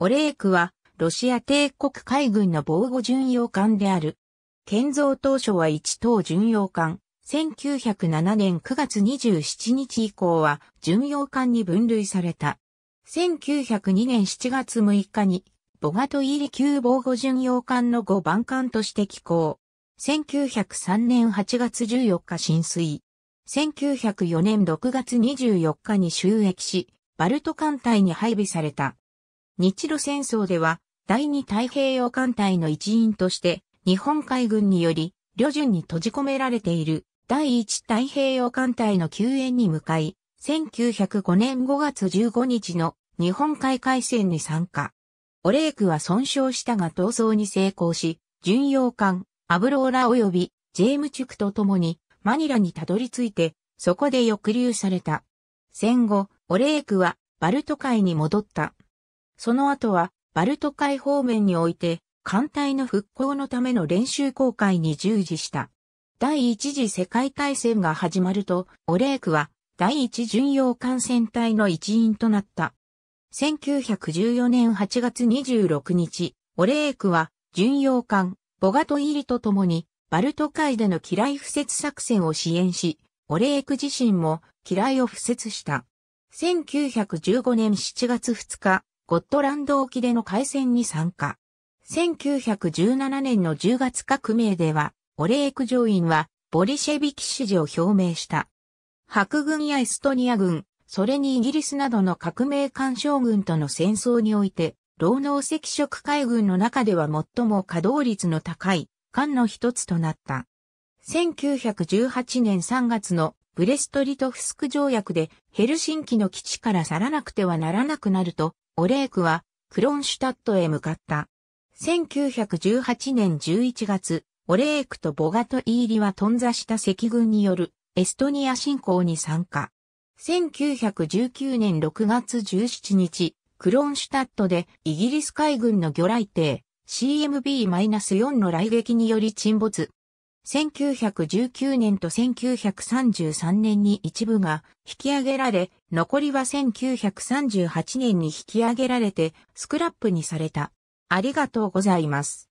オレークは、ロシア帝国海軍の防護巡洋艦である。建造当初は一等巡洋艦。1907年9月27日以降は巡洋艦に分類された。1902年7月6日に、ボガト入り級防護巡洋艦の5番艦として寄港。1903年8月14日浸水。1904年6月24日に収益し、バルト艦隊に配備された。日露戦争では、第二太平洋艦隊の一員として、日本海軍により、旅順に閉じ込められている第一太平洋艦隊の救援に向かい、1905年5月15日の日本海海戦に参加。オレークは損傷したが逃走に成功し、巡洋艦、アブローラ及びジェームチュクと共にマニラにたどり着いて、そこで抑留された。戦後、オレークはバルト海に戻った。その後は、バルト海方面において、艦隊の復興のための練習航海に従事した。第一次世界大戦が始まると、オレークは第一巡洋艦船隊の一員となった。1914年8月26日、オレークは巡洋艦ボガト入りとともにバルト海での機雷敷設作戦を支援し、オレーク自身も機雷を敷設した。1915年7月2日、ゴットランド沖での海戦に参加。1917年の10月革命では、オレーク上院は、ボリシェビキ支持を表明した。白軍やエストニア軍、それにイギリスなどの革命干渉軍との戦争において、労農赤色海軍の中では最も稼働率の高い、艦の一つとなった。1918年3月のブレストリトフスク条約でヘルシンキの基地から去らなくてはならなくなるとオレークはクロンシュタットへ向かった。1918年11月、オレークとボガトイーリは頓挫した赤軍によるエストニア侵攻に参加。1919年6月17日、クロンシュタットでイギリス海軍の魚雷艇 CMB-4 の雷撃により沈没、1919年と1933年に一部が引き上げられ、残りは1938年に引き上げられてスクラップにされた。ありがとうございます。